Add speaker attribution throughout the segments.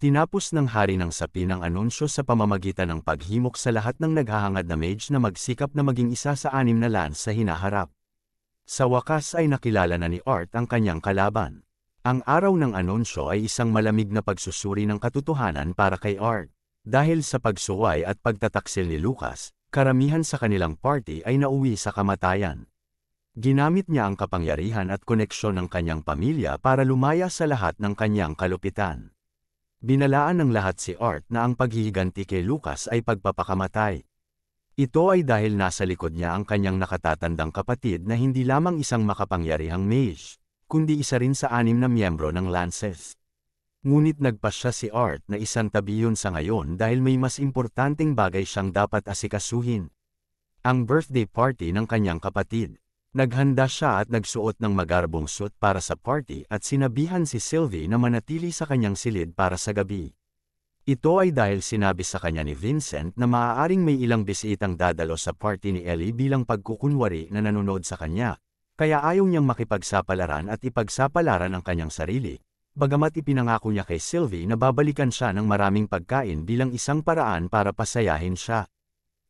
Speaker 1: Tinapos ng hari ng sapin ang anunsyo sa pamamagitan ng paghimok sa lahat ng naghahangad na mage na magsikap na maging isa sa anim na lance sa hinaharap. Sa wakas ay nakilala na ni Art ang kanyang kalaban. Ang araw ng anunsyo ay isang malamig na pagsusuri ng katotohanan para kay Art. Dahil sa pagsuway at pagtataksil ni Lucas, karamihan sa kanilang party ay nauwi sa kamatayan. Ginamit niya ang kapangyarihan at koneksyon ng kanyang pamilya para lumaya sa lahat ng kanyang kalupitan. Binalaan ng lahat si Art na ang paghihiganti kay Lucas ay pagpapakamatay. Ito ay dahil nasa likod niya ang kanyang nakatatandang kapatid na hindi lamang isang makapangyarihang mage, kundi isa rin sa anim na miyembro ng Lances. Ngunit nagpasya si Art na isang tabi yun sa ngayon dahil may mas importanteng bagay siyang dapat asikasuhin. Ang birthday party ng kanyang kapatid. Naghanda siya at nagsuot ng magarbong suit para sa party at sinabihan si Sylvie na manatili sa kanyang silid para sa gabi. Ito ay dahil sinabi sa kanya ni Vincent na maaaring may ilang bisitang dadalo sa party ni Ellie bilang pagkukunwari na nanonood sa kanya, kaya ayaw niyang makipagsapalaran at ipagsapalaran ang kanyang sarili, bagamat ipinangako niya kay Sylvie na babalikan siya ng maraming pagkain bilang isang paraan para pasayahin siya.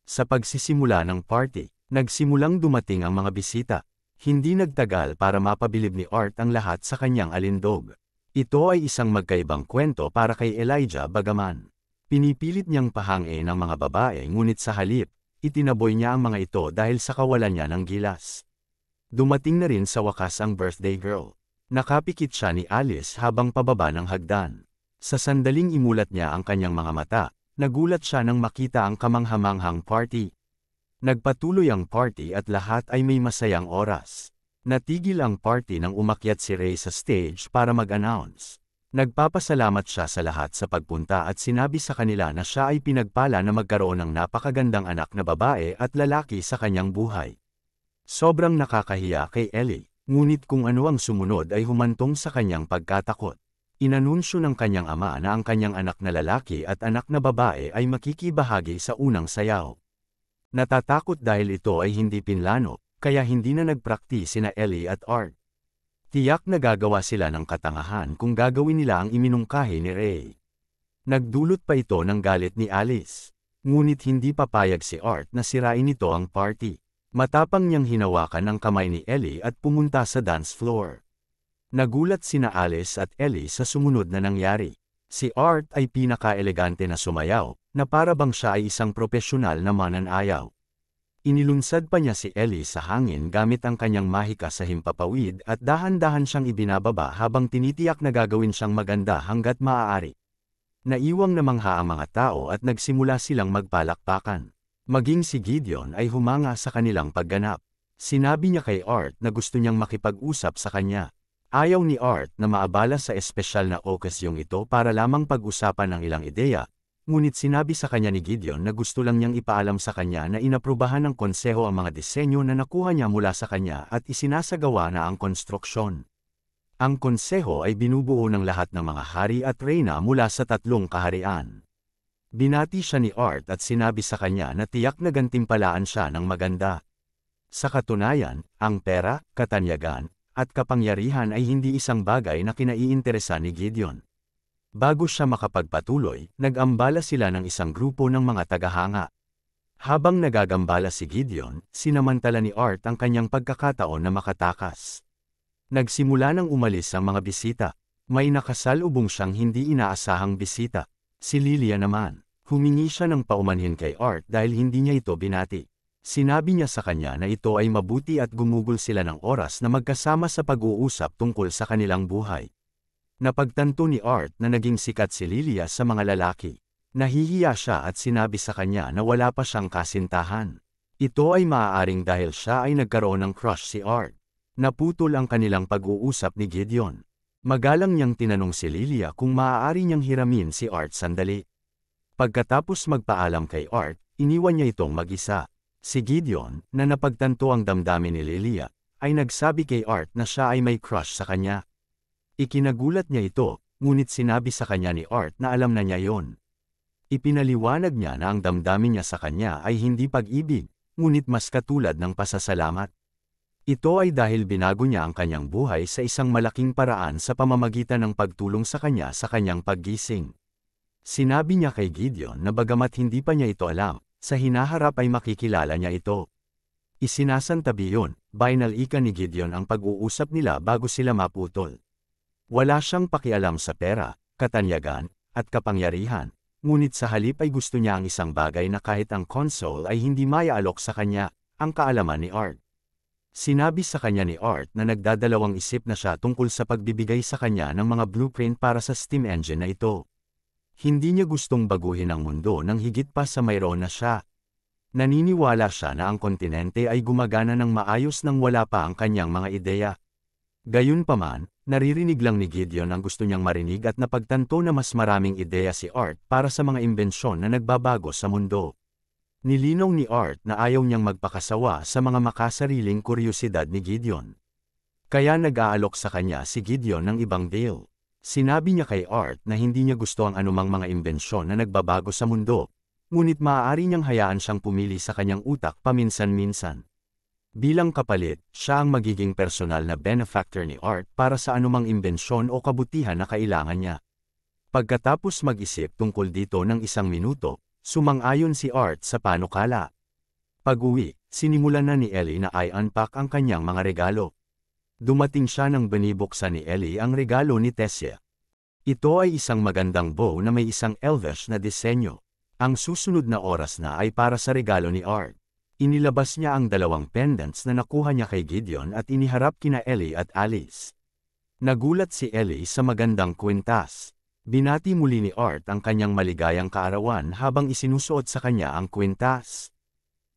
Speaker 1: Sa pagsisimula ng party, Nagsimulang dumating ang mga bisita. Hindi nagtagal para mapabilib ni Art ang lahat sa kanyang alindog. Ito ay isang magkaibang kwento para kay Elijah Bagaman. Pinipilit niyang pahangain ang mga babae ngunit sa halip, itinaboy niya ang mga ito dahil sa kawalan niya ng gilas. Dumating na rin sa wakas ang birthday girl. Nakapikit siya ni Alice habang pababa ng hagdan. Sa sandaling imulat niya ang kanyang mga mata, nagulat siya nang makita ang kamanghamanghang party. Nagpatuloy ang party at lahat ay may masayang oras. Natigil ang party nang umakyat si Ray sa stage para mag-announce. Nagpapasalamat siya sa lahat sa pagpunta at sinabi sa kanila na siya ay pinagpala na magkaroon ng napakagandang anak na babae at lalaki sa kanyang buhay. Sobrang nakakahiya kay Ellie, ngunit kung ano ang sumunod ay humantong sa kanyang pagkatakot. Inanunsyo ng kanyang ama na ang kanyang anak na lalaki at anak na babae ay makikibahagi sa unang sayaw. Natatakot dahil ito ay hindi pinlano, kaya hindi na nagprakti sina Ellie at Art. Tiyak na gagawa sila ng katangahan kung gagawin nila ang iminungkahi ni Ray. Nagdulot pa ito ng galit ni Alice. Ngunit hindi papayag si Art na sirain nito ang party. Matapang niyang hinawakan ang kamay ni Ellie at pumunta sa dance floor. Nagulat sina Alice at Ellie sa sumunod na nangyari. Si Art ay pinaka-elegante na sumayaw, na para bang siya ay isang propesyonal na mananayaw. Inilunsad pa niya si Ellie sa hangin gamit ang kanyang mahika sa himpapawid at dahan-dahan siyang ibinababa habang tinitiyak na gagawin siyang maganda hanggat maaari. Naiwang namangha ang mga tao at nagsimula silang magpalakpakan. Maging si Gideon ay humanga sa kanilang pagganap. Sinabi niya kay Art na gusto niyang makipag-usap sa kanya. Ayaw ni Art na maabala sa espesyal na okasyong ito para lamang pag-usapan ang ilang ideya, ngunit sinabi sa kanya ni Gideon na gusto lang niyang ipaalam sa kanya na inaprubahan ng konseho ang mga disenyo na nakuha niya mula sa kanya at isinasagawa na ang konstruksyon. Ang konseho ay binubuo ng lahat ng mga hari at reyna mula sa tatlong kaharian. Binati siya ni Art at sinabi sa kanya na tiyak na gantimpalaan siya ng maganda. Sa katunayan, ang pera, katanyagan, at kapangyarihan ay hindi isang bagay na kinaiinteresa ni Gideon. Bago siya makapagpatuloy, nag-ambala sila ng isang grupo ng mga tagahanga. Habang nagagambala si Gideon, sinamantala ni Art ang kanyang pagkakataon na makatakas. Nagsimula nang umalis ang mga bisita. May nakasalubong siyang hindi inaasahang bisita. Si Lilia naman, humingi siya ng paumanhin kay Art dahil hindi niya ito binati. Sinabi niya sa kanya na ito ay mabuti at gumugol sila ng oras na magkasama sa pag-uusap tungkol sa kanilang buhay. Napagtanto ni Art na naging sikat si Lilia sa mga lalaki. Nahihiya siya at sinabi sa kanya na wala pa siyang kasintahan. Ito ay maaaring dahil siya ay nagkaroon ng crush si Art. Naputol ang kanilang pag-uusap ni Gideon. Magalang niyang tinanong si Lilia kung maaari niyang hiramin si Art sandali. Pagkatapos magpaalam kay Art, iniwan niya itong mag-isa. Si Gideon, na napagtanto ang damdamin ni Lilia, ay nagsabi kay Art na siya ay may crush sa kanya. Ikinagulat niya ito, ngunit sinabi sa kanya ni Art na alam na niya yon. Ipinaliwanag niya na ang damdamin niya sa kanya ay hindi pag-ibig, ngunit mas katulad ng pasasalamat. Ito ay dahil binago niya ang kanyang buhay sa isang malaking paraan sa pamamagitan ng pagtulong sa kanya sa kanyang paggising. Sinabi niya kay Gideon na bagamat hindi pa niya ito alam, sa hinaharap ay makikilala niya ito. Isinasantabi yun, binal ika ni Gideon ang pag-uusap nila bago sila maputol. Wala siyang pakialam sa pera, katanyagan, at kapangyarihan, ngunit sa halip ay gusto niya ang isang bagay na kahit ang console ay hindi mayaalok sa kanya, ang kaalaman ni Art. Sinabi sa kanya ni Art na nagdadalawang isip na siya tungkol sa pagbibigay sa kanya ng mga blueprint para sa steam engine na ito. Hindi niya gustong baguhin ang mundo nang higit pa sa mayroon na siya. Naniniwala siya na ang kontinente ay gumagana ng maayos nang wala pa ang kanyang mga ideya. Gayunpaman, naririnig lang ni Gideon ang gusto niyang marinig at napagtanto na mas maraming ideya si Art para sa mga imbensyon na nagbabago sa mundo. Nilinong ni Art na ayaw niyang magpakasawa sa mga makasariling kuryosidad ni Gideon. Kaya nag-aalok sa kanya si Gideon ng ibang deal. Sinabi niya kay Art na hindi niya gusto ang anumang mga imbensyon na nagbabago sa mundo, ngunit maaari niyang hayaan siyang pumili sa kanyang utak paminsan-minsan. Bilang kapalit, siya ang magiging personal na benefactor ni Art para sa anumang imbensyon o kabutihan na kailangan niya. Pagkatapos mag-isip tungkol dito ng isang minuto, sumang-ayon si Art sa panukala. Pag-uwi, sinimulan na ni Ellie na i-unpack ang kanyang mga regalo dumating siya nang binibuksan ni Ellie ang regalo ni Tessia. Ito ay isang magandang bow na may isang elvish na disenyo. Ang susunod na oras na ay para sa regalo ni Art. Inilabas niya ang dalawang pendants na nakuha niya kay Gideon at iniharap kina Ellie at Alice. Nagulat si Ellie sa magandang kwintas. Binati muli ni Art ang kanyang maligayang kaarawan habang isinusuot sa kanya ang kwintas.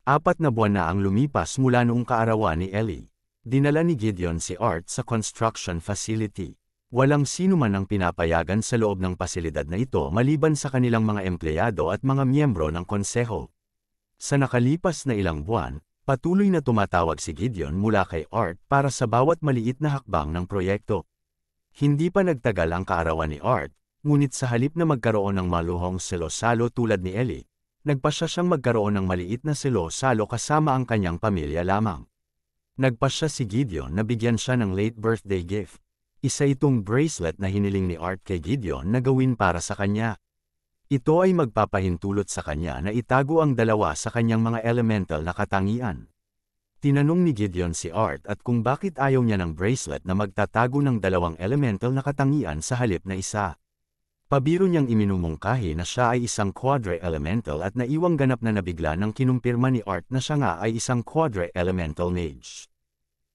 Speaker 1: Apat na buwan na ang lumipas mula noong kaarawan ni Ellie dinala ni Gideon si Art sa construction facility. Walang sino man ang pinapayagan sa loob ng pasilidad na ito maliban sa kanilang mga empleyado at mga miyembro ng konseho. Sa nakalipas na ilang buwan, patuloy na tumatawag si Gideon mula kay Art para sa bawat maliit na hakbang ng proyekto. Hindi pa nagtagal ang kaarawan ni Art, ngunit sa halip na magkaroon ng maluhong selosalo tulad ni Ellie, nagpasya siyang magkaroon ng maliit na selosalo kasama ang kanyang pamilya lamang. Nagpasya si Gideon na bigyan siya ng late birthday gift. Isa itong bracelet na hiniling ni Art kay Gideon na gawin para sa kanya. Ito ay magpapahintulot sa kanya na itago ang dalawa sa kanyang mga elemental na katangian. Tinanong ni Gideon si Art at kung bakit ayaw niya ng bracelet na magtatago ng dalawang elemental na katangian sa halip na isa. Pabiro niyang iminumungkahi na siya ay isang quadre elemental at naiwang ganap na nabigla nang kinumpirma ni Art na siya nga ay isang quadre elemental mage.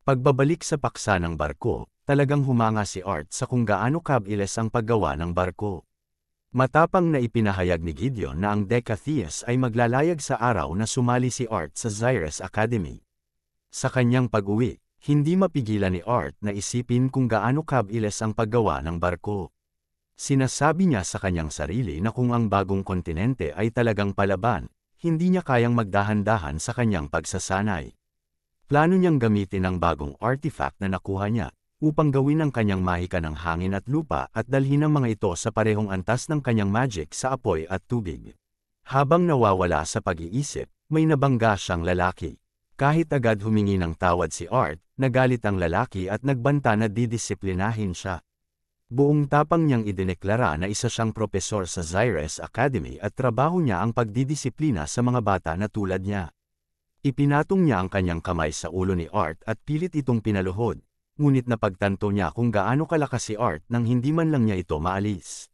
Speaker 1: Pagbabalik sa paksa ng barko, talagang humanga si Art sa kung gaano kabilis ang paggawa ng barko. Matapang na ipinahayag ni Gideon na ang Deca ay maglalayag sa araw na sumali si Art sa Zyrus Academy. Sa kanyang pag-uwi, hindi mapigilan ni Art na isipin kung gaano kabilis ang paggawa ng barko. Sinasabi niya sa kanyang sarili na kung ang bagong kontinente ay talagang palaban, hindi niya kayang magdahan-dahan sa kanyang pagsasanay. Plano niyang gamitin ang bagong artifact na nakuha niya upang gawin ang kanyang mahika ng hangin at lupa at dalhin ang mga ito sa parehong antas ng kanyang magic sa apoy at tubig. Habang nawawala sa pag-iisip, may nabangga siyang lalaki. Kahit agad humingi ng tawad si Art, nagalit ang lalaki at nagbanta na didisiplinahin siya. Buong tapang niyang idineklara na isa siyang propesor sa Zaires Academy at trabaho niya ang pagdidisiplina sa mga bata na tulad niya. Ipinatong niya ang kanyang kamay sa ulo ni Art at pilit itong pinaluhod, ngunit napagtanto niya kung gaano kalakas si Art nang hindi man lang niya ito maalis.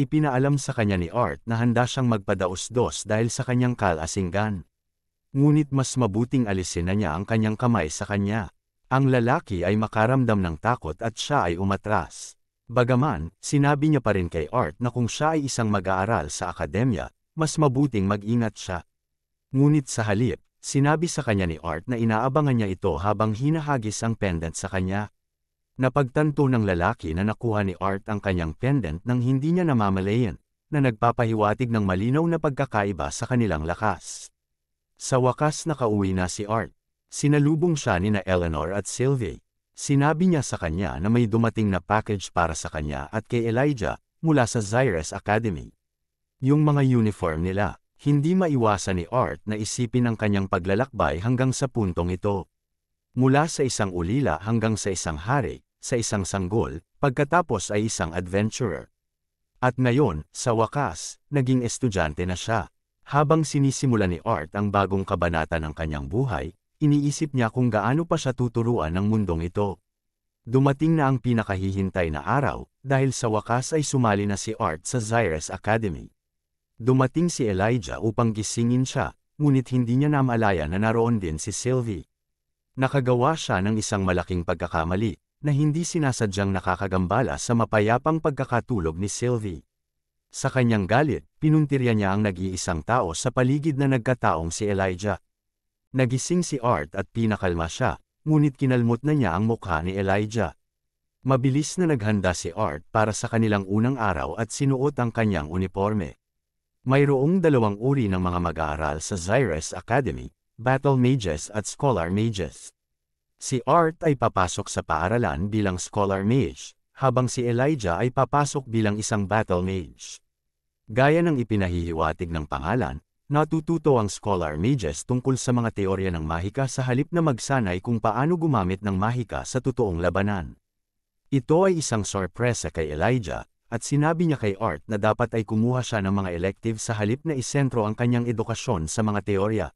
Speaker 1: Ipinaalam sa kanya ni Art na handa siyang magpadaos-dos dahil sa kanyang kalasingan. Ngunit mas mabuting alisin na niya ang kanyang kamay sa kanya. Ang lalaki ay makaramdam ng takot at siya ay umatras. Bagaman, sinabi niya pa rin kay Art na kung siya ay isang mag-aaral sa akademya, mas mabuting mag-ingat siya. Ngunit sa halip, sinabi sa kanya ni Art na inaabangan niya ito habang hinahagis ang pendant sa kanya. Napagtanto ng lalaki na nakuha ni Art ang kanyang pendant nang hindi niya namamalayan, na nagpapahiwatig ng malinaw na pagkakaiba sa kanilang lakas. Sa wakas nakauwi na si Art. Sinalubong siya ni na Eleanor at Sylvie. Sinabi niya sa kanya na may dumating na package para sa kanya at kay Elijah mula sa Zyrus Academy. Yung mga uniform nila, hindi maiwasan ni Art na isipin ang kanyang paglalakbay hanggang sa puntong ito. Mula sa isang ulila hanggang sa isang hari, sa isang sanggol, pagkatapos ay isang adventurer. At ngayon, sa wakas, naging estudyante na siya. Habang sinisimula ni Art ang bagong kabanata ng kanyang buhay, iniisip niya kung gaano pa siya tuturuan ng mundong ito. Dumating na ang pinakahihintay na araw, dahil sa wakas ay sumali na si Art sa Xyres Academy. Dumating si Elijah upang gisingin siya, ngunit hindi niya namalaya na naroon din si Sylvie. Nakagawa siya ng isang malaking pagkakamali, na hindi sinasadyang nakakagambala sa mapayapang pagkakatulog ni Sylvie. Sa kanyang galit, pinuntirya niya ang nag-iisang tao sa paligid na nagkataong si Elijah, Nagising si Art at pinakalma siya, ngunit kinalmot na niya ang mukha ni Elijah. Mabilis na naghanda si Art para sa kanilang unang araw at sinuot ang kanyang uniforme. Mayroong dalawang uri ng mga mag-aaral sa Xyres Academy, Battle Mages at Scholar Mages. Si Art ay papasok sa paaralan bilang Scholar Mage, habang si Elijah ay papasok bilang isang Battle Mage. Gaya ng ipinahihiwatig ng pangalan, Natututo ang scholar mages tungkol sa mga teorya ng mahika sa halip na magsanay kung paano gumamit ng mahika sa totoong labanan. Ito ay isang sorpresa kay Elijah, at sinabi niya kay Art na dapat ay kumuha siya ng mga elective sa halip na isentro ang kanyang edukasyon sa mga teorya.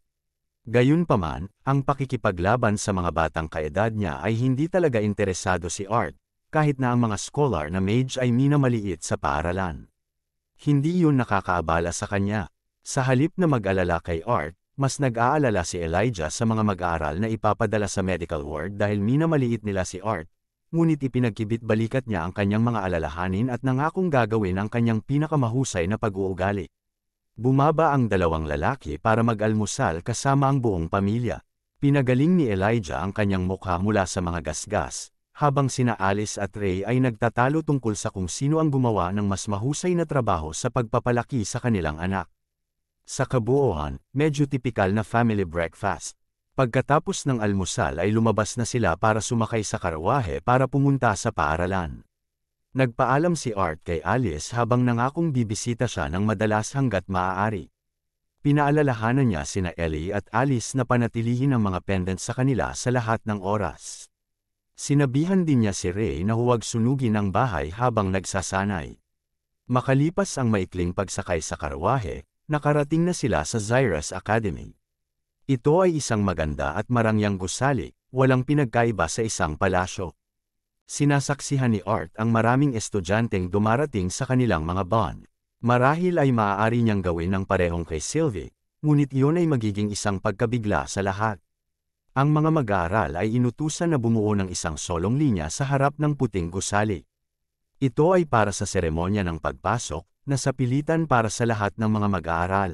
Speaker 1: Gayunpaman, ang pakikipaglaban sa mga batang kaedad niya ay hindi talaga interesado si Art, kahit na ang mga scholar na mage ay minamaliit sa paaralan. Hindi yun nakakaabala sa kanya, sa halip na mag-alala kay Art, mas nag-aalala si Elijah sa mga mag-aaral na ipapadala sa medical ward dahil minamaliit nila si Art, ngunit ipinagkibit-balikat niya ang kanyang mga alalahanin at nangakong gagawin ang kanyang pinakamahusay na pag-uugali. Bumaba ang dalawang lalaki para mag-almusal kasama ang buong pamilya. Pinagaling ni Elijah ang kanyang mukha mula sa mga gasgas, habang sina Alice at Ray ay nagtatalo tungkol sa kung sino ang gumawa ng mas mahusay na trabaho sa pagpapalaki sa kanilang anak. Sa kabuuan, medyo tipikal na family breakfast. Pagkatapos ng almusal ay lumabas na sila para sumakay sa karwahe para pumunta sa paaralan. Nagpaalam si Art kay Alice habang nangakong bibisita siya ng madalas hanggat maaari. Pinaalalahanan niya sina Ellie at Alice na panatilihin ang mga pendant sa kanila sa lahat ng oras. Sinabihan din niya si Ray na huwag sunugin ang bahay habang nagsasanay. Makalipas ang maikling pagsakay sa karwahe, nakarating na sila sa Zyrus Academy. Ito ay isang maganda at marangyang gusali, walang pinagkaiba sa isang palasyo. Sinasaksihan ni Art ang maraming estudyanteng dumarating sa kanilang mga bond. Marahil ay maaari niyang gawin ng parehong kay Sylvie, ngunit iyon ay magiging isang pagkabigla sa lahat. Ang mga mag-aaral ay inutusan na bumuo ng isang solong linya sa harap ng puting gusali. Ito ay para sa seremonya ng pagpasok, na sapilitan para sa lahat ng mga mag-aaral.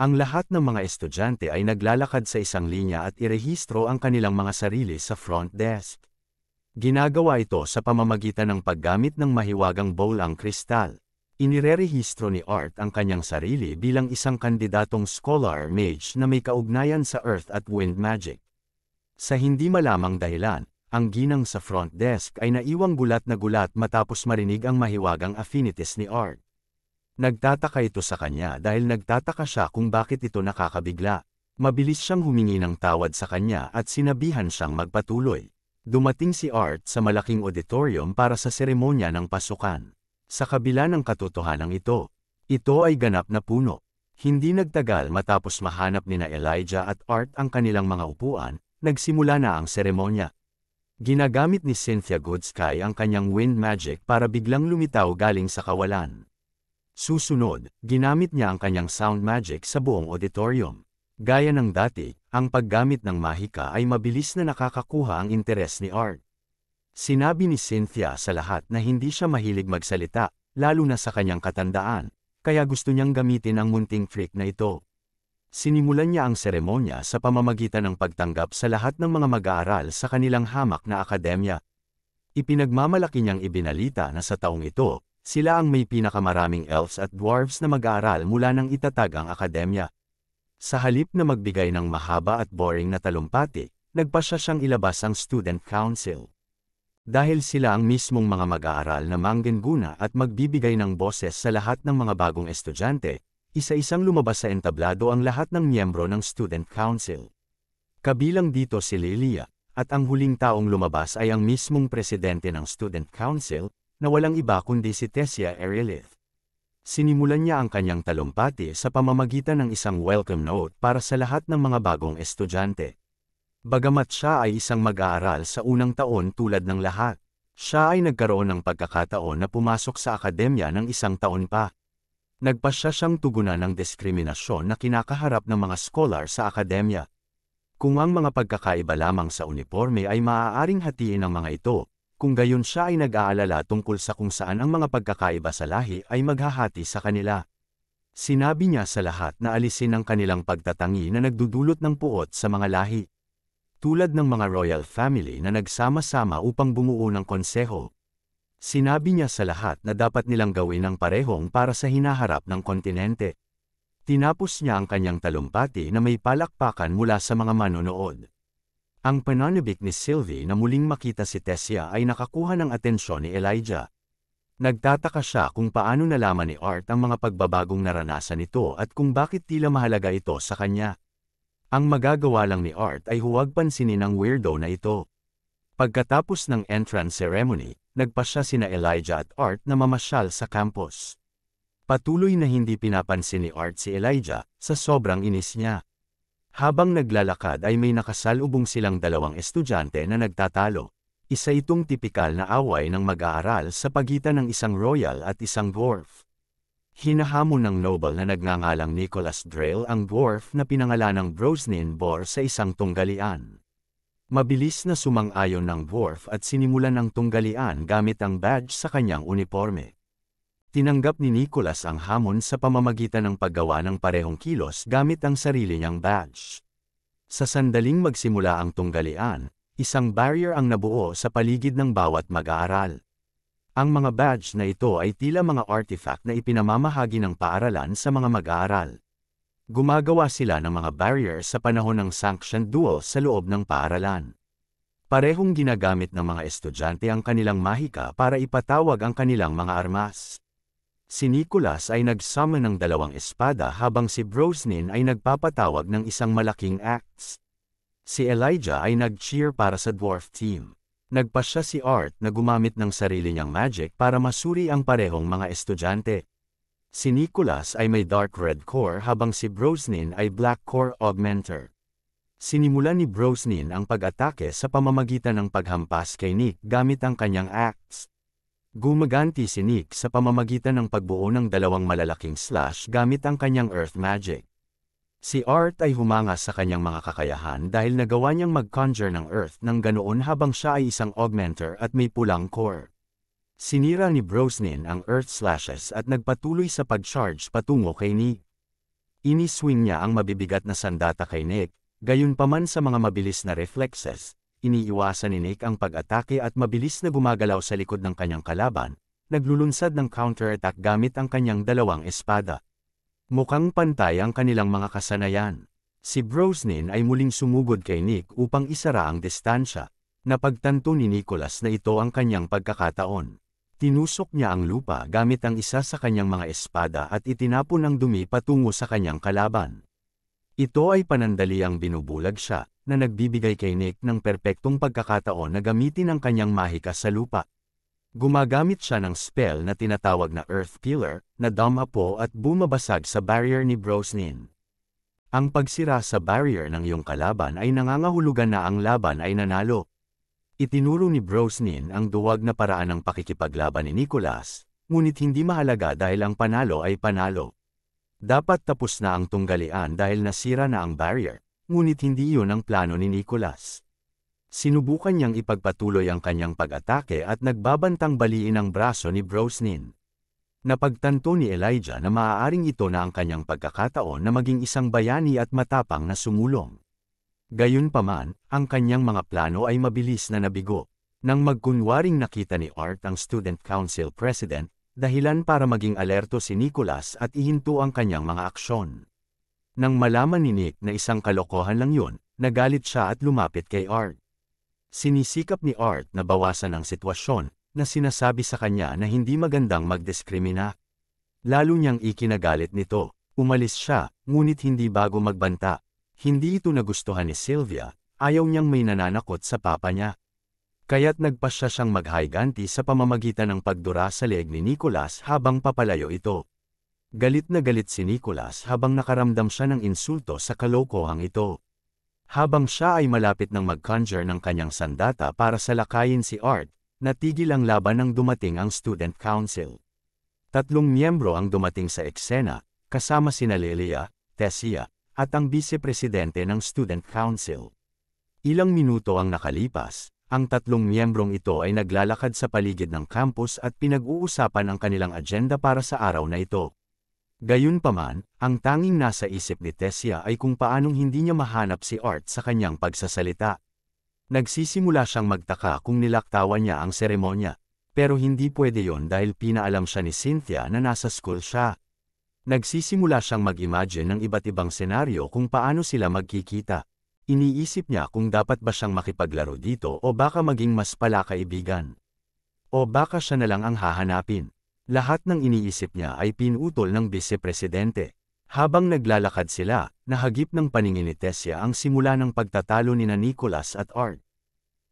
Speaker 1: Ang lahat ng mga estudyante ay naglalakad sa isang linya at irehistro ang kanilang mga sarili sa front desk. Ginagawa ito sa pamamagitan ng paggamit ng mahiwagang bowl ang kristal. Inirerehistro ni Art ang kanyang sarili bilang isang kandidatong scholar mage na may kaugnayan sa earth at wind magic. Sa hindi malamang dahilan, ang ginang sa front desk ay naiwang gulat na gulat matapos marinig ang mahiwagang affinities ni Art. Nagtataka ito sa kanya dahil nagtataka siya kung bakit ito nakakabigla. Mabilis siyang humingi ng tawad sa kanya at sinabihan siyang magpatuloy. Dumating si Art sa malaking auditorium para sa seremonya ng pasukan. Sa kabila ng katotohanang ito, ito ay ganap na puno. Hindi nagtagal matapos mahanap ni na Elijah at Art ang kanilang mga upuan, nagsimula na ang seremonya. Ginagamit ni Cynthia Goodsky ang kanyang wind magic para biglang lumitaw galing sa kawalan. Susunod, ginamit niya ang kanyang sound magic sa buong auditorium. Gaya ng dati, ang paggamit ng mahika ay mabilis na nakakakuha ang interes ni Art. Sinabi ni Cynthia sa lahat na hindi siya mahilig magsalita, lalo na sa kanyang katandaan, kaya gusto niyang gamitin ang munting freak na ito. Sinimulan niya ang seremonya sa pamamagitan ng pagtanggap sa lahat ng mga mag-aaral sa kanilang hamak na akademya. Ipinagmamalaki niyang ibinalita na sa taong ito, sila ang may pinakamaraming elves at dwarves na mag-aaral mula nang itatag ang akademya. Sa halip na magbigay ng mahaba at boring na talumpati, nagpasya siyang ilabas ang student council. Dahil sila ang mismong mga mag-aaral na manggenguna at magbibigay ng boses sa lahat ng mga bagong estudyante, isa-isang lumabas sa entablado ang lahat ng miyembro ng student council. Kabilang dito si Lilia, at ang huling taong lumabas ay ang mismong presidente ng student council, na walang iba kundi si Tessia Erilith. Sinimulan niya ang kanyang talumpati sa pamamagitan ng isang welcome note para sa lahat ng mga bagong estudyante. Bagamat siya ay isang mag-aaral sa unang taon tulad ng lahat, siya ay nagkaroon ng pagkakataon na pumasok sa akademya ng isang taon pa. Nagpasya siyang tugunan ng diskriminasyon na kinakaharap ng mga scholar sa akademya. Kung ang mga pagkakaiba lamang sa uniforme ay maaaring hatiin ng mga ito, kung gayon siya ay nag-aalala tungkol sa kung saan ang mga pagkakaiba sa lahi ay maghahati sa kanila. Sinabi niya sa lahat na alisin ang kanilang pagtatangi na nagdudulot ng puot sa mga lahi. Tulad ng mga royal family na nagsama-sama upang bumuo ng konseho. Sinabi niya sa lahat na dapat nilang gawin ang parehong para sa hinaharap ng kontinente. Tinapos niya ang kanyang talumpati na may palakpakan mula sa mga manonood. Ang pananabik ni Sylvie na muling makita si Tessia ay nakakuha ng atensyon ni Elijah. Nagtataka siya kung paano nalaman ni Art ang mga pagbabagong naranasan nito at kung bakit tila mahalaga ito sa kanya. Ang magagawa lang ni Art ay huwag pansinin ang weirdo na ito. Pagkatapos ng entrance ceremony, nagpasya sina Elijah at Art na mamasyal sa campus. Patuloy na hindi pinapansin ni Art si Elijah sa sobrang inis niya. Habang naglalakad ay may nakasalubong silang dalawang estudyante na nagtatalo. Isa itong tipikal na away ng mag-aaral sa pagitan ng isang royal at isang dwarf. Hinahamon ng noble na nagngangalang Nicholas Drill ang dwarf na pinangalan ng Brosnin Bor sa isang tunggalian. Mabilis na sumang-ayon ng dwarf at sinimulan ng tunggalian gamit ang badge sa kanyang uniforme tinanggap ni Nicholas ang hamon sa pamamagitan ng paggawa ng parehong kilos gamit ang sarili niyang badge. Sa sandaling magsimula ang tunggalian, isang barrier ang nabuo sa paligid ng bawat mag-aaral. Ang mga badge na ito ay tila mga artifact na ipinamamahagi ng paaralan sa mga mag-aaral. Gumagawa sila ng mga barrier sa panahon ng sanctioned duel sa loob ng paaralan. Parehong ginagamit ng mga estudyante ang kanilang mahika para ipatawag ang kanilang mga armas. Si Nicholas ay nagsama ng dalawang espada habang si Brosnin ay nagpapatawag ng isang malaking axe. Si Elijah ay nag-cheer para sa dwarf team. Nagpasya si Art na gumamit ng sarili niyang magic para masuri ang parehong mga estudyante. Si Nicholas ay may dark red core habang si Brosnin ay black core augmenter. Sinimulan ni Brosnin ang pag-atake sa pamamagitan ng paghampas kay Nick gamit ang kanyang axe. Gumaganti si Nick sa pamamagitan ng pagbuo ng dalawang malalaking slash gamit ang kanyang Earth Magic. Si Art ay humanga sa kanyang mga kakayahan dahil nagawa niyang mag-conjure ng Earth ng ganoon habang siya ay isang augmenter at may pulang core. Sinira ni Brosnin ang Earth Slashes at nagpatuloy sa pag-charge patungo kay Nick. Iniswing niya ang mabibigat na sandata kay Nick, gayon paman sa mga mabilis na reflexes, iniiwasan ni Nick ang pag-atake at mabilis na gumagalaw sa likod ng kanyang kalaban, naglulunsad ng counter-attack gamit ang kanyang dalawang espada. Mukhang pantay ang kanilang mga kasanayan. Si Brosnin ay muling sumugod kay Nick upang isara ang distansya. Napagtanto ni Nicholas na ito ang kanyang pagkakataon. Tinusok niya ang lupa gamit ang isa sa kanyang mga espada at itinapon ang dumi patungo sa kanyang kalaban. Ito ay panandaliang binubulag siya, na nagbibigay kay Nick ng perpektong pagkakataon na gamitin ang kanyang mahika sa lupa. Gumagamit siya ng spell na tinatawag na Earth Pillar, na dumapo at bumabasag sa barrier ni Brosnin. Ang pagsira sa barrier ng iyong kalaban ay nangangahulugan na ang laban ay nanalo. Itinuro ni Brosnin ang duwag na paraan ng pakikipaglaban ni Nicholas, ngunit hindi mahalaga dahil ang panalo ay panalo. Dapat tapos na ang tunggalian dahil nasira na ang barrier, ngunit hindi iyon ang plano ni Nicholas. Sinubukan niyang ipagpatuloy ang kanyang pag-atake at nagbabantang baliin ang braso ni Brosnin. Napagtanto ni Elijah na maaaring ito na ang kanyang pagkakataon na maging isang bayani at matapang na sumulong. Gayunpaman, ang kanyang mga plano ay mabilis na nabigo. Nang magkunwaring nakita ni Art ang Student Council President, dahilan para maging alerto si Nicholas at ihinto ang kanyang mga aksyon. Nang malaman ni Nick na isang kalokohan lang yun, nagalit siya at lumapit kay Art. Sinisikap ni Art na bawasan ang sitwasyon, na sinasabi sa kanya na hindi magandang magdiskrimina. Lalo niyang ikinagalit nito, umalis siya, ngunit hindi bago magbanta. Hindi ito nagustuhan ni Sylvia, ayaw niyang may nananakot sa papa niya. Kaya't nagpasya siyang maghayganti sa pamamagitan ng pagdura sa leeg ni Nicholas habang papalayo ito. Galit na galit si Nicholas habang nakaramdam siya ng insulto sa kalokohang ito. Habang siya ay malapit ng mag-conjure ng kanyang sandata para salakayin si Art, natigil ang laban nang dumating ang student council. Tatlong miyembro ang dumating sa eksena, kasama sina Lilia, Tessia, at ang vice-presidente ng student council. Ilang minuto ang nakalipas, ang tatlong miyembrong ito ay naglalakad sa paligid ng campus at pinag-uusapan ang kanilang agenda para sa araw na ito. Gayunpaman, ang tanging nasa isip ni Tessia ay kung paanong hindi niya mahanap si Art sa kanyang pagsasalita. Nagsisimula siyang magtaka kung nilaktawan niya ang seremonya, pero hindi pwede yon dahil pinaalam siya ni Cynthia na nasa school siya. Nagsisimula siyang mag-imagine ng iba't ibang senaryo kung paano sila magkikita. Iniisip niya kung dapat ba siyang makipaglaro dito o baka maging mas pala kaibigan. O baka siya na lang ang hahanapin. Lahat ng iniisip niya ay pinutol ng bise-presidente. Habang naglalakad sila, nahagip ng paningin ni Tessia ang simula ng pagtatalo ni Nicolas at Art.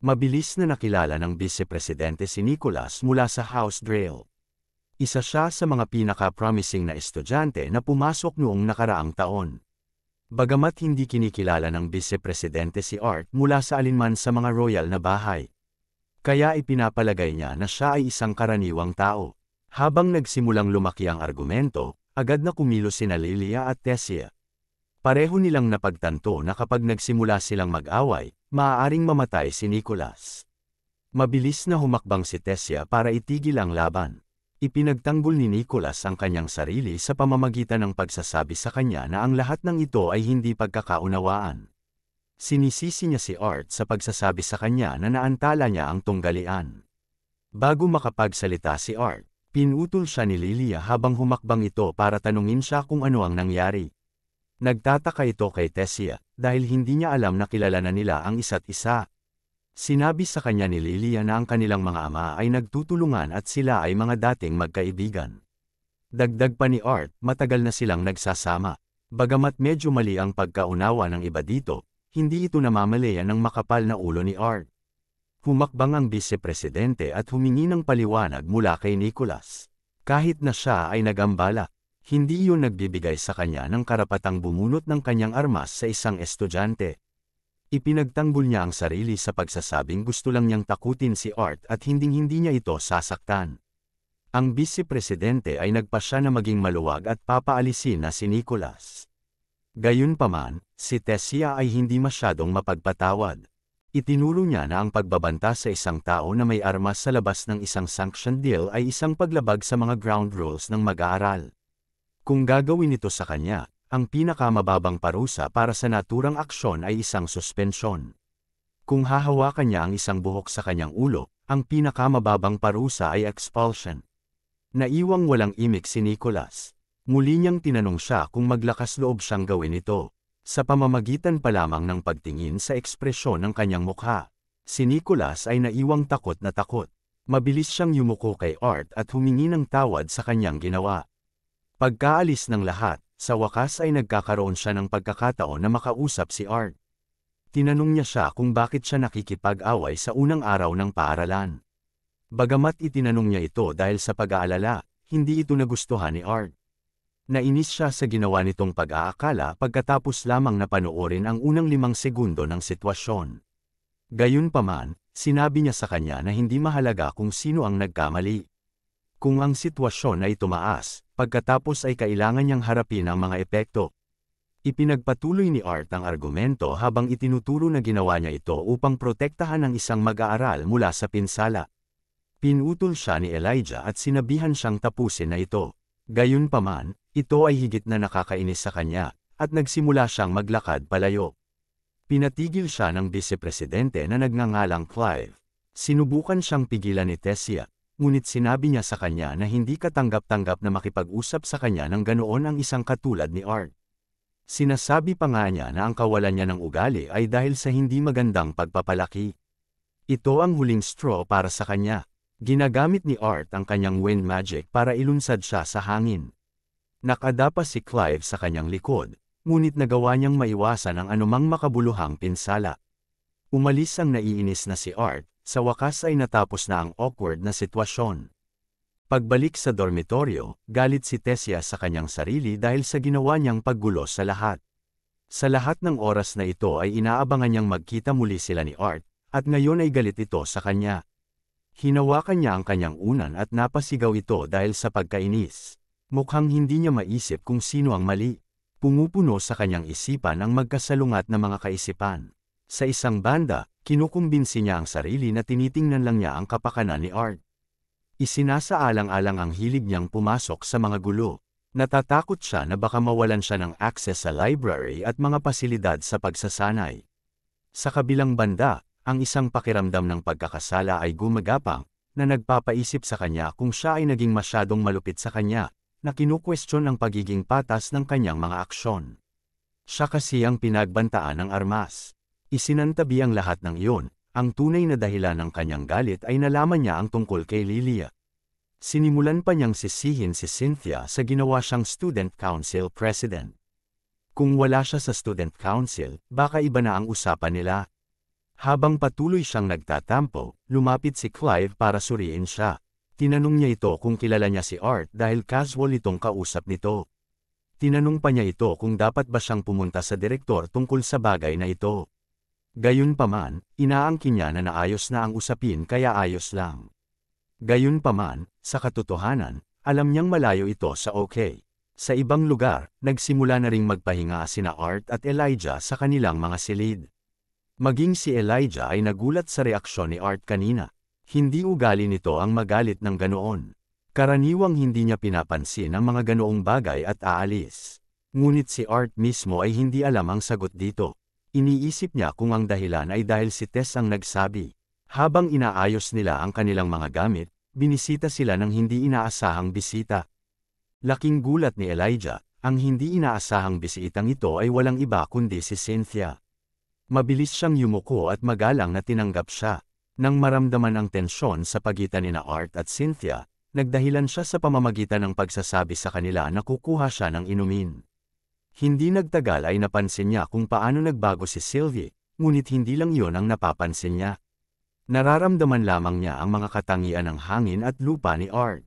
Speaker 1: Mabilis na nakilala ng bise-presidente si Nicolas mula sa House Drill. Isa siya sa mga pinaka-promising na estudyante na pumasok noong nakaraang taon. Bagamat hindi kinikilala ng bise-presidente si Art mula sa alinman sa mga royal na bahay. Kaya ipinapalagay niya na siya ay isang karaniwang tao. Habang nagsimulang lumaki ang argumento, agad na kumilos sina Lilia at Tessia. Pareho nilang napagtanto na kapag nagsimula silang mag-away, maaaring mamatay si Nicolas. Mabilis na humakbang si Tessia para itigil ang laban. Ipinagtanggol ni Nicolas ang kanyang sarili sa pamamagitan ng pagsasabi sa kanya na ang lahat ng ito ay hindi pagkakaunawaan. Sinisisi niya si Art sa pagsasabi sa kanya na naantala niya ang tunggalian. Bago makapagsalita si Art, Pinutol siya ni Lilia habang humakbang ito para tanungin siya kung ano ang nangyari. Nagtataka ito kay Tessia, dahil hindi niya alam na kilala na nila ang isa't isa. Sinabi sa kanya ni Lilia na ang kanilang mga ama ay nagtutulungan at sila ay mga dating magkaibigan. Dagdag pa ni Art, matagal na silang nagsasama. Bagamat medyo mali ang pagkaunawa ng iba dito, hindi ito namamalayan ng makapal na ulo ni Art humakbang ang vice-presidente at humingi ng paliwanag mula kay Nicolas. Kahit na siya ay nagambala, hindi yun nagbibigay sa kanya ng karapatang bumunot ng kanyang armas sa isang estudyante. Ipinagtanggol niya ang sarili sa pagsasabing gusto lang niyang takutin si Art at hinding-hindi niya ito sasaktan. Ang vice-presidente ay nagpasya na maging maluwag at papaalisin na si Nicolas. Gayunpaman, si Tessia ay hindi masyadong mapagpatawad. Itinuro niya na ang pagbabanta sa isang tao na may armas sa labas ng isang sanction deal ay isang paglabag sa mga ground rules ng mag-aaral. Kung gagawin ito sa kanya, ang pinakamababang parusa para sa naturang aksyon ay isang suspensyon. Kung hahawakan niya ang isang buhok sa kanyang ulo, ang pinakamababang parusa ay expulsion. Naiwang walang imik si Nicholas. Muli niyang tinanong siya kung maglakas loob siyang gawin ito. Sa pamamagitan pa lamang ng pagtingin sa ekspresyon ng kanyang mukha, si Nicholas ay naiwang takot na takot. Mabilis siyang yumuko kay Art at humingi ng tawad sa kanyang ginawa. Pagkaalis ng lahat, sa wakas ay nagkakaroon siya ng pagkakataon na makausap si Art. Tinanong niya siya kung bakit siya nakikipag-away sa unang araw ng paaralan. Bagamat itinanong niya ito dahil sa pag-aalala, hindi ito nagustuhan ni Art nainis siya sa ginawa nitong pag-aakala pagkatapos lamang napanoorin ang unang limang segundo ng sitwasyon. Gayunpaman, sinabi niya sa kanya na hindi mahalaga kung sino ang nagkamali. Kung ang sitwasyon ay tumaas, pagkatapos ay kailangan niyang harapin ang mga epekto. Ipinagpatuloy ni Art ang argumento habang itinuturo na ginawa niya ito upang protektahan ang isang mag-aaral mula sa pinsala. Pinutol siya ni Elijah at sinabihan siyang tapusin na ito. Gayunpaman, ito ay higit na nakakainis sa kanya, at nagsimula siyang maglakad palayo. Pinatigil siya ng vice-presidente na nagngangalang Clive. Sinubukan siyang pigilan ni Tessia, ngunit sinabi niya sa kanya na hindi katanggap-tanggap na makipag-usap sa kanya ng ganoon ang isang katulad ni Art. Sinasabi pa nga niya na ang kawalan niya ng ugali ay dahil sa hindi magandang pagpapalaki. Ito ang huling straw para sa kanya. Ginagamit ni Art ang kanyang wind magic para ilunsad siya sa hangin. Nakadapa si Clive sa kanyang likod, ngunit nagawa niyang maiwasan ang anumang makabuluhang pinsala. Umalis ang naiinis na si Art, sa wakas ay natapos na ang awkward na sitwasyon. Pagbalik sa dormitoryo, galit si Tessia sa kanyang sarili dahil sa ginawa niyang paggulo sa lahat. Sa lahat ng oras na ito ay inaabangan niyang magkita muli sila ni Art, at ngayon ay galit ito sa kanya. Hinawakan niya ang kanyang unan at napasigaw ito dahil sa pagkainis. Mukhang hindi niya maisip kung sino ang mali. Pumupuno sa kanyang isipan ang magkasalungat na mga kaisipan. Sa isang banda, kinukumbinsi niya ang sarili na tinitingnan lang niya ang kapakanan ni Art. Isinasaalang-alang ang hilig niyang pumasok sa mga gulo. Natatakot siya na baka mawalan siya ng access sa library at mga pasilidad sa pagsasanay. Sa kabilang banda, ang isang pakiramdam ng pagkakasala ay gumagapang, na nagpapaisip sa kanya kung siya ay naging masyadong malupit sa kanya, na kinukwestiyon ang pagiging patas ng kanyang mga aksyon. Siya kasi ang pinagbantaan ng armas. Isinantabi ang lahat ng iyon, ang tunay na dahilan ng kanyang galit ay nalaman niya ang tungkol kay Lilia. Sinimulan pa niyang sisihin si Cynthia sa ginawa siyang Student Council President. Kung wala siya sa Student Council, baka iba na ang usapan nila. Habang patuloy siyang nagtatampo, lumapit si Clive para suriin siya. Tinanong niya ito kung kilala niya si Art dahil casual itong kausap nito. Tinanong pa niya ito kung dapat ba siyang pumunta sa direktor tungkol sa bagay na ito. Gayunpaman, inaangkin niya na naayos na ang usapin kaya ayos lang. Gayunpaman, sa katotohanan, alam niyang malayo ito sa okay. Sa ibang lugar, nagsimula na ring magpahinga sina Art at Elijah sa kanilang mga silid. Maging si Elijah ay nagulat sa reaksyon ni Art kanina. Hindi ugali nito ang magalit ng ganoon. Karaniwang hindi niya pinapansin ang mga ganoong bagay at aalis. Ngunit si Art mismo ay hindi alam ang sagot dito. Iniisip niya kung ang dahilan ay dahil si Tess ang nagsabi. Habang inaayos nila ang kanilang mga gamit, binisita sila ng hindi inaasahang bisita. Laking gulat ni Elijah, ang hindi inaasahang bisitang ito ay walang iba kundi si Cynthia. Mabilis siyang yumuko at magalang na tinanggap siya. Nang maramdaman ang tensyon sa pagitan ni na Art at Cynthia, nagdahilan siya sa pamamagitan ng pagsasabi sa kanila na kukuha siya ng inumin. Hindi nagtagal ay napansin niya kung paano nagbago si Sylvie, ngunit hindi lang yon ang napapansin niya. Nararamdaman lamang niya ang mga katangian ng hangin at lupa ni Art.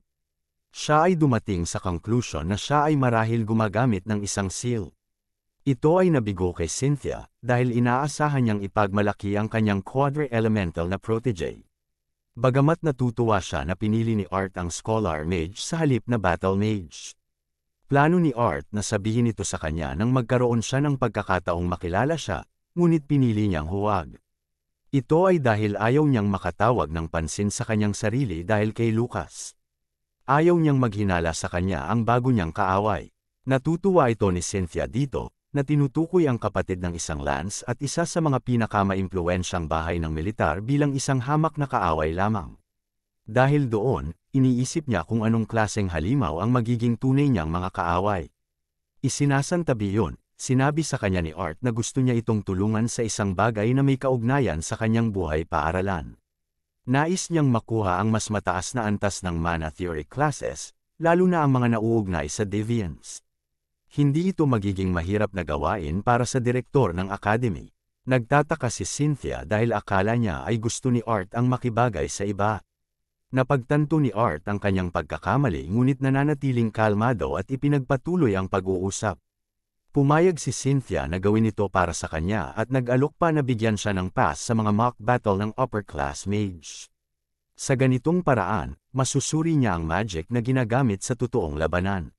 Speaker 1: Siya ay dumating sa konklusyon na siya ay marahil gumagamit ng isang seal. Ito ay nabigo kay Cynthia dahil inaasahan niyang ipagmalaki ang kanyang quadri-elemental na protege. Bagamat natutuwa siya na pinili ni Art ang Scholar Mage sa halip na Battle Mage. Plano ni Art na sabihin ito sa kanya nang magkaroon siya ng pagkakataong makilala siya, ngunit pinili niyang huwag. Ito ay dahil ayaw niyang makatawag ng pansin sa kanyang sarili dahil kay Lucas. Ayaw niyang maghinala sa kanya ang bago niyang kaaway. Natutuwa ito ni Cynthia dito, na tinutukoy ang kapatid ng isang Lance at isa sa mga pinakamaimpluensyang bahay ng militar bilang isang hamak na kaaway lamang. Dahil doon, iniisip niya kung anong klaseng halimaw ang magiging tunay niyang mga kaaway. Isinasantabi yun, sinabi sa kanya ni Art na gusto niya itong tulungan sa isang bagay na may kaugnayan sa kanyang buhay paaralan. Nais niyang makuha ang mas mataas na antas ng mana theory classes, lalo na ang mga nauugnay sa deviance. Hindi ito magiging mahirap na gawain para sa direktor ng academy. Nagtataka si Cynthia dahil akala niya ay gusto ni Art ang makibagay sa iba. Napagtanto ni Art ang kanyang pagkakamali ngunit nananatiling kalmado at ipinagpatuloy ang pag-uusap. Pumayag si Cynthia na gawin ito para sa kanya at nag-alok pa na bigyan siya ng pass sa mga mock battle ng upper class mage. Sa ganitong paraan, masusuri niya ang magic na ginagamit sa totoong labanan.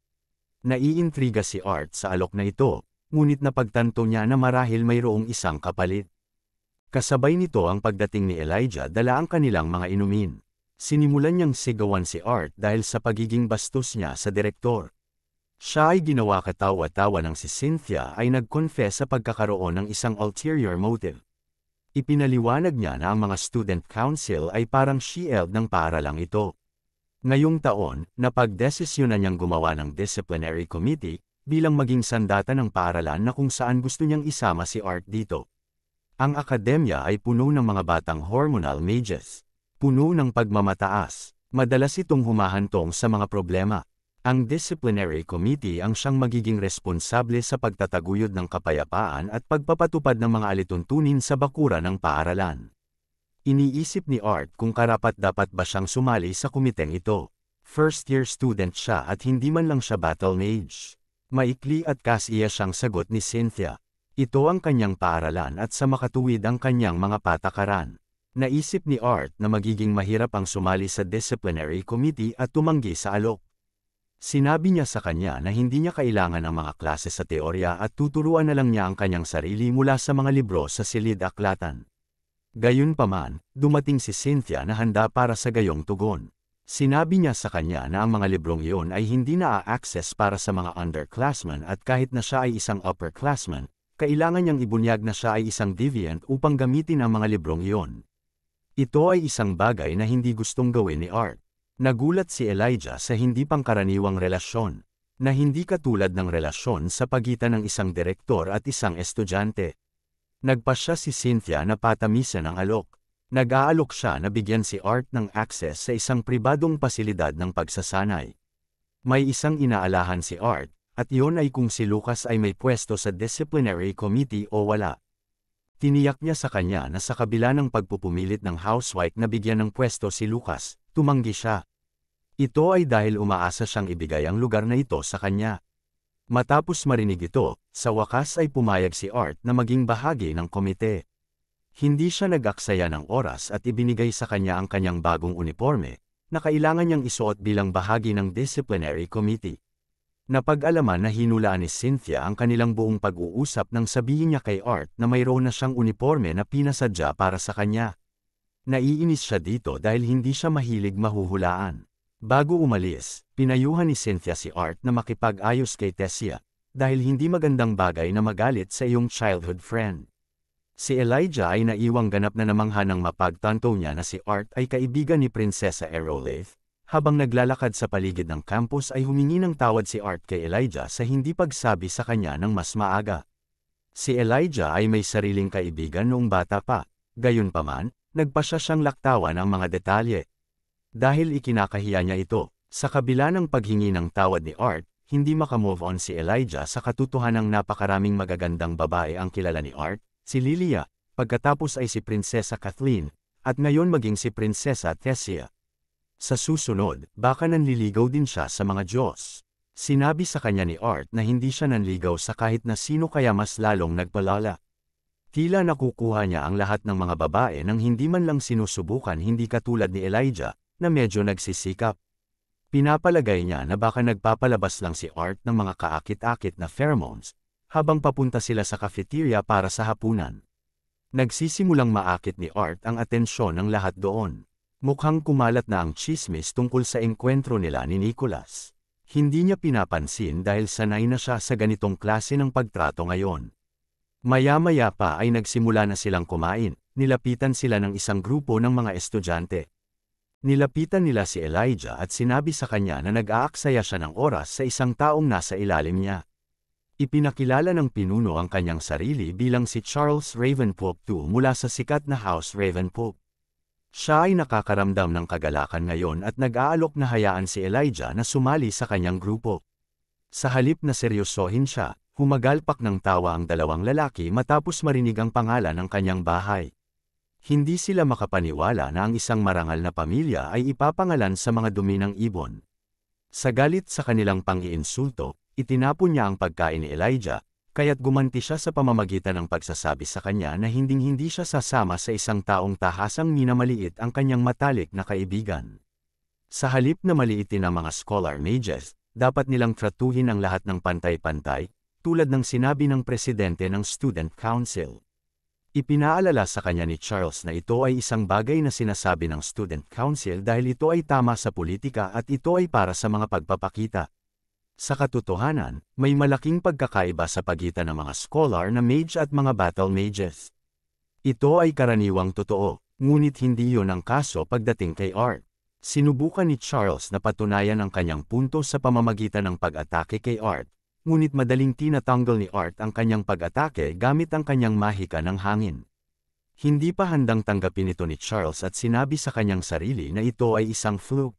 Speaker 1: Naiintriga si Art sa alok na ito, ngunit napagtanto niya na marahil mayroong isang kapalit. Kasabay nito ang pagdating ni Elijah dala ang kanilang mga inumin. Sinimulan niyang sigawan si Art dahil sa pagiging bastos niya sa direktor. Siya ay ginawa katawa-tawa ng si Cynthia ay nag-confess sa pagkakaroon ng isang ulterior motive. Ipinaliwanag niya na ang mga student council ay parang shield ng paralang ito. Ngayong taon, na niyang gumawa ng disciplinary committee bilang maging sandata ng paaralan na kung saan gusto niyang isama si Art dito. Ang akademya ay puno ng mga batang hormonal mages, puno ng pagmamataas, madalas itong humahantong sa mga problema. Ang disciplinary committee ang siyang magiging responsable sa pagtataguyod ng kapayapaan at pagpapatupad ng mga alituntunin sa bakura ng paaralan. Iniisip ni Art kung karapat-dapat ba siyang sumali sa komiteng ito. First-year student siya at hindi man lang siya battle mage. Maikli at kasiya siyang sagot ni Cynthia. Ito ang kanyang paaralan at sa makatuwid ang kanyang mga patakaran. Naisip ni Art na magiging mahirap ang sumali sa disciplinary committee at tumanggi sa alok. Sinabi niya sa kanya na hindi niya kailangan ang mga klase sa teorya at tuturuan na lang niya ang kanyang sarili mula sa mga libro sa silid aklatan. Gayunpaman, dumating si Cynthia na handa para sa gayong tugon. Sinabi niya sa kanya na ang mga librong iyon ay hindi na-access para sa mga underclassmen at kahit na siya ay isang upperclassman, kailangan niyang ibunyag na siya ay isang deviant upang gamitin ang mga librong iyon. Ito ay isang bagay na hindi gustong gawin ni Art. Nagulat si Elijah sa hindi pangkaraniwang relasyon, na hindi katulad ng relasyon sa pagitan ng isang direktor at isang estudyante. Nagpasya si Cynthia na patamisan ang alok. Nag-aalok siya na bigyan si Art ng access sa isang pribadong pasilidad ng pagsasanay. May isang inaalahan si Art, at iyon ay kung si Lucas ay may pwesto sa disciplinary committee o wala. Tiniyak niya sa kanya na sa kabila ng pagpupumilit ng housewife na bigyan ng pwesto si Lucas, tumanggi siya. Ito ay dahil umaasa siyang ibigay ang lugar na ito sa kanya. Matapos marinig ito, sa wakas ay pumayag si Art na maging bahagi ng komite. Hindi siya nag-aksaya ng oras at ibinigay sa kanya ang kanyang bagong uniforme, na kailangan niyang isuot bilang bahagi ng disciplinary committee. Napag-alaman na hinulaan ni Cynthia ang kanilang buong pag-uusap nang sabihin niya kay Art na mayroon na siyang uniforme na pinasadya para sa kanya. Naiinis siya dito dahil hindi siya mahilig mahuhulaan. Bago umalis, pinayuhan ni Cynthia si Art na makipag-ayos kay Tessia, dahil hindi magandang bagay na magalit sa iyong childhood friend. Si Elijah ay naiwang ganap na namangha ng mapagtanto niya na si Art ay kaibigan ni Prinsesa Aerolith, habang naglalakad sa paligid ng campus ay humingi ng tawad si Art kay Elijah sa hindi pagsabi sa kanya ng mas maaga. Si Elijah ay may sariling kaibigan noong bata pa, gayon pa nagpasya siyang laktawan ang mga detalye, dahil ikinakahiya niya ito. Sa kabila ng paghingi ng tawad ni Art, hindi makamove on si Elijah sa katutuhanang napakaraming magagandang babae ang kilala ni Art, si Lilia, pagkatapos ay si Prinsesa Kathleen, at ngayon maging si Prinsesa Tessia. Sa susunod, baka nanliligaw din siya sa mga Diyos. Sinabi sa kanya ni Art na hindi siya nanligaw sa kahit na sino kaya mas lalong nagpalala. Tila nakukuha niya ang lahat ng mga babae nang hindi man lang sinusubukan hindi katulad ni Elijah, na medyo nagsisikap. Pinapalagay niya na baka nagpapalabas lang si Art ng mga kaakit-akit na pheromones habang papunta sila sa cafeteria para sa hapunan. Nagsisimulang maakit ni Art ang atensyon ng lahat doon. Mukhang kumalat na ang chismis tungkol sa engkwentro nila ni Nicholas. Hindi niya pinapansin dahil sanay na siya sa ganitong klase ng pagtrato ngayon. Maya-maya pa ay nagsimula na silang kumain, nilapitan sila ng isang grupo ng mga estudyante. Nilapitan nila si Elijah at sinabi sa kanya na nag-aaksaya siya ng oras sa isang taong nasa ilalim niya. Ipinakilala ng pinuno ang kanyang sarili bilang si Charles Ravenpope II mula sa sikat na House Ravenpope. Siya ay nakakaramdam ng kagalakan ngayon at nag-aalok na hayaan si Elijah na sumali sa kanyang grupo. Sa halip na seryosohin siya, humagalpak ng tawa ang dalawang lalaki matapos marinig ang pangalan ng kanyang bahay. Hindi sila makapaniwala na ang isang marangal na pamilya ay ipapangalan sa mga dumi ng ibon. Sa galit sa kanilang pang itinapon niya ang pagkain ni Elijah, kaya't gumanti siya sa pamamagitan ng pagsasabi sa kanya na hinding-hindi siya sasama sa isang taong tahasang minamaliit ang kanyang matalik na kaibigan. Sa halip na maliitin ang mga scholar mages, dapat nilang tratuhin ang lahat ng pantay-pantay, tulad ng sinabi ng presidente ng Student Council. Ipinaalala sa kanya ni Charles na ito ay isang bagay na sinasabi ng Student Council dahil ito ay tama sa politika at ito ay para sa mga pagpapakita. Sa katotohanan, may malaking pagkakaiba sa pagitan ng mga scholar na mage at mga battle mages. Ito ay karaniwang totoo, ngunit hindi yon ang kaso pagdating kay Art. Sinubukan ni Charles na patunayan ang kanyang punto sa pamamagitan ng pag-atake kay Art, ngunit madaling tinatanggal ni Art ang kanyang pag-atake gamit ang kanyang mahika ng hangin. Hindi pa handang tanggapin ito ni Charles at sinabi sa kanyang sarili na ito ay isang fluke.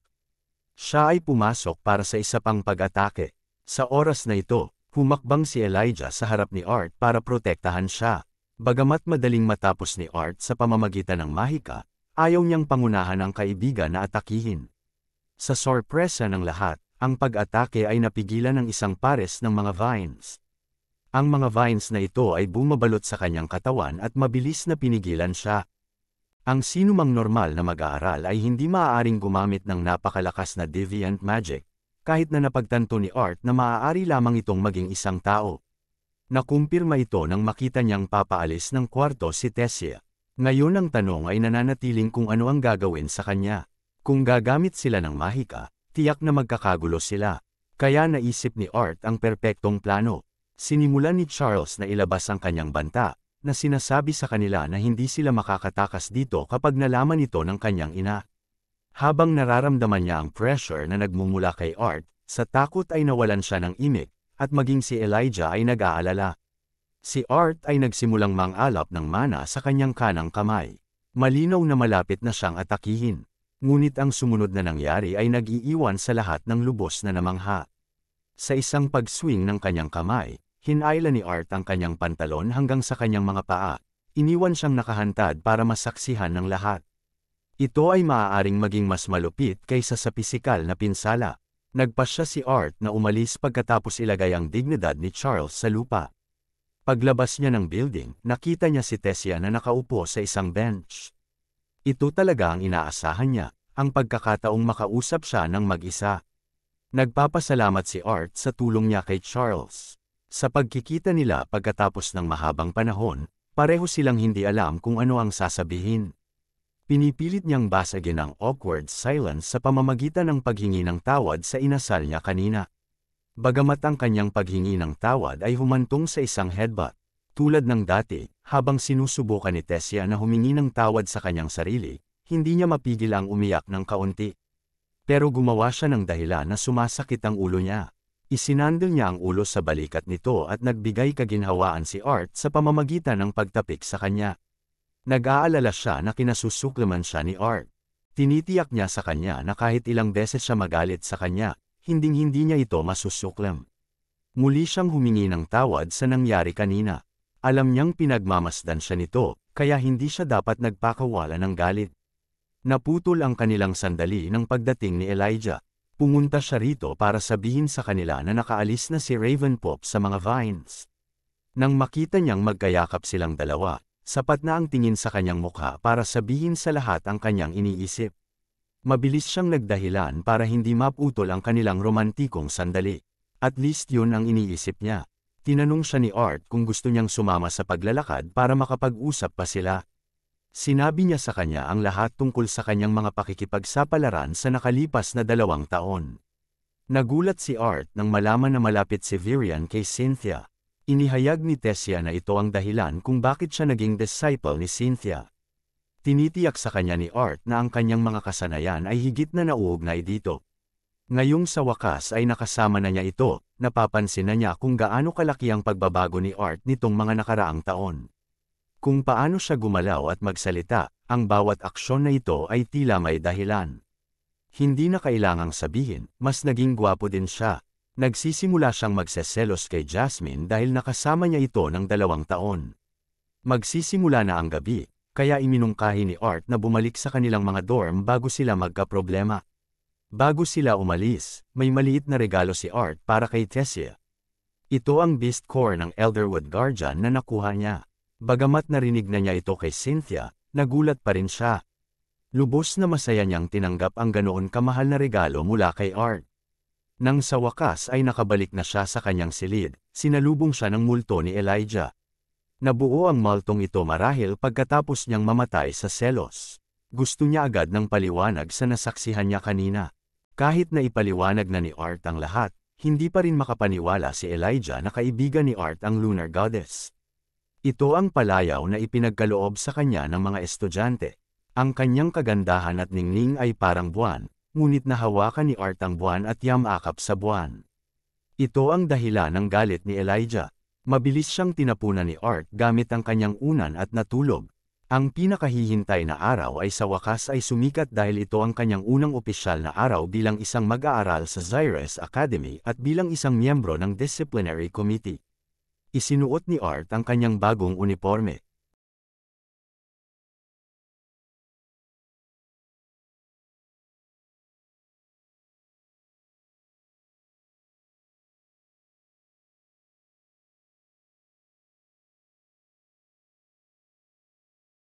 Speaker 1: Siya ay pumasok para sa isa pang pag-atake. Sa oras na ito, humakbang si Elijah sa harap ni Art para protektahan siya. Bagamat madaling matapos ni Art sa pamamagitan ng mahika, ayaw niyang pangunahan ang kaibigan na atakihin. Sa sorpresa ng lahat, ang pag-atake ay napigilan ng isang pares ng mga vines. Ang mga vines na ito ay bumabalot sa kanyang katawan at mabilis na pinigilan siya. Ang sinumang normal na mag-aaral ay hindi maaaring gumamit ng napakalakas na deviant magic, kahit na napagtanto ni Art na maaari lamang itong maging isang tao. Nakumpirma ito nang makita niyang papaalis ng kwarto si Tessia. Ngayon ang tanong ay nananatiling kung ano ang gagawin sa kanya. Kung gagamit sila ng mahika, Tiyak na magkakagulo sila. Kaya naisip ni Art ang perpektong plano. Sinimulan ni Charles na ilabas ang kanyang banta, na sinasabi sa kanila na hindi sila makakatakas dito kapag nalaman ito ng kanyang ina. Habang nararamdaman niya ang pressure na nagmumula kay Art, sa takot ay nawalan siya ng imik, at maging si Elijah ay nag-aalala. Si Art ay nagsimulang mangalap ng mana sa kanyang kanang kamay. Malinaw na malapit na siyang atakihin ngunit ang sumunod na nangyari ay nag-iiwan sa lahat ng lubos na namangha. Sa isang pag-swing ng kanyang kamay, hinayla ni Art ang kanyang pantalon hanggang sa kanyang mga paa, iniwan siyang nakahantad para masaksihan ng lahat. Ito ay maaaring maging mas malupit kaysa sa pisikal na pinsala. Nagpasya si Art na umalis pagkatapos ilagay ang dignidad ni Charles sa lupa. Paglabas niya ng building, nakita niya si Tessia na nakaupo sa isang bench. Ito talaga ang inaasahan niya, ang pagkakataong makausap siya ng mag-isa. Nagpapasalamat si Art sa tulong niya kay Charles. Sa pagkikita nila pagkatapos ng mahabang panahon, pareho silang hindi alam kung ano ang sasabihin. Pinipilit niyang basagin ang awkward silence sa pamamagitan ng paghingi ng tawad sa inasal niya kanina. Bagamat ang kanyang paghingi ng tawad ay humantong sa isang headbutt, tulad ng dati, habang sinusubukan ni Tessia na humingi ng tawad sa kanyang sarili, hindi niya mapigil ang umiyak ng kaunti. Pero gumawa siya ng dahilan na sumasakit ang ulo niya. Isinandal niya ang ulo sa balikat nito at nagbigay kaginhawaan si Art sa pamamagitan ng pagtapik sa kanya. Nag-aalala siya na kinasusuklaman siya ni Art. Tinitiyak niya sa kanya na kahit ilang beses siya magalit sa kanya, hinding-hindi niya ito masusuklam. Muli siyang humingi ng tawad sa nangyari kanina. Alam niyang pinagmamasdan siya nito, kaya hindi siya dapat nagpakawala ng galit. Naputol ang kanilang sandali ng pagdating ni Elijah. Pumunta siya rito para sabihin sa kanila na nakaalis na si Ravenpop sa mga vines. Nang makita niyang magkayakap silang dalawa, sapat na ang tingin sa kanyang mukha para sabihin sa lahat ang kanyang iniisip. Mabilis siyang nagdahilan para hindi maputol ang kanilang romantikong sandali. At least yun ang iniisip niya tinanong siya ni Art kung gusto niyang sumama sa paglalakad para makapag-usap pa sila. Sinabi niya sa kanya ang lahat tungkol sa kanyang mga pakikipagsapalaran sa nakalipas na dalawang taon. Nagulat si Art nang malaman na malapit si Virian kay Cynthia. Inihayag ni Tessia na ito ang dahilan kung bakit siya naging disciple ni Cynthia. Tinitiyak sa kanya ni Art na ang kanyang mga kasanayan ay higit na nauugnay dito. Ngayong sa wakas ay nakasama na niya ito, napapansin na niya kung gaano kalaki ang pagbabago ni Art nitong mga nakaraang taon. Kung paano siya gumalaw at magsalita, ang bawat aksyon na ito ay tila may dahilan. Hindi na kailangang sabihin, mas naging gwapo din siya. Nagsisimula siyang magseselos kay Jasmine dahil nakasama niya ito ng dalawang taon. Magsisimula na ang gabi, kaya iminungkahi ni Art na bumalik sa kanilang mga dorm bago sila magkaproblema. Bago sila umalis, may maliit na regalo si Art para kay Tessia. Ito ang beast core ng Elderwood Guardian na nakuha niya. Bagamat narinig na niya ito kay Cynthia, nagulat pa rin siya. Lubos na masaya niyang tinanggap ang ganoon kamahal na regalo mula kay Art. Nang sa wakas ay nakabalik na siya sa kanyang silid, sinalubong siya ng multo ni Elijah. Nabuo ang multong ito marahil pagkatapos niyang mamatay sa selos. Gusto niya agad ng paliwanag sa nasaksihan niya kanina. Kahit na ipaliwanag na ni Art ang lahat, hindi pa rin makapaniwala si Elijah na kaibigan ni Art ang Lunar Goddess. Ito ang palayaw na ipinagkaloob sa kanya ng mga estudyante. Ang kanyang kagandahan at ningning ay parang buwan, ngunit nahawakan ni Art ang buwan at yamakap sa buwan. Ito ang dahilan ng galit ni Elijah. Mabilis siyang tinapunan ni Art gamit ang kanyang unan at natulog, ang pinakahihintay na araw ay sa wakas ay sumikat dahil ito ang kanyang unang opisyal na araw bilang isang mag-aaral sa Zyrus Academy at bilang isang miyembro ng Disciplinary Committee. Isinuot ni Art ang kanyang bagong uniforme.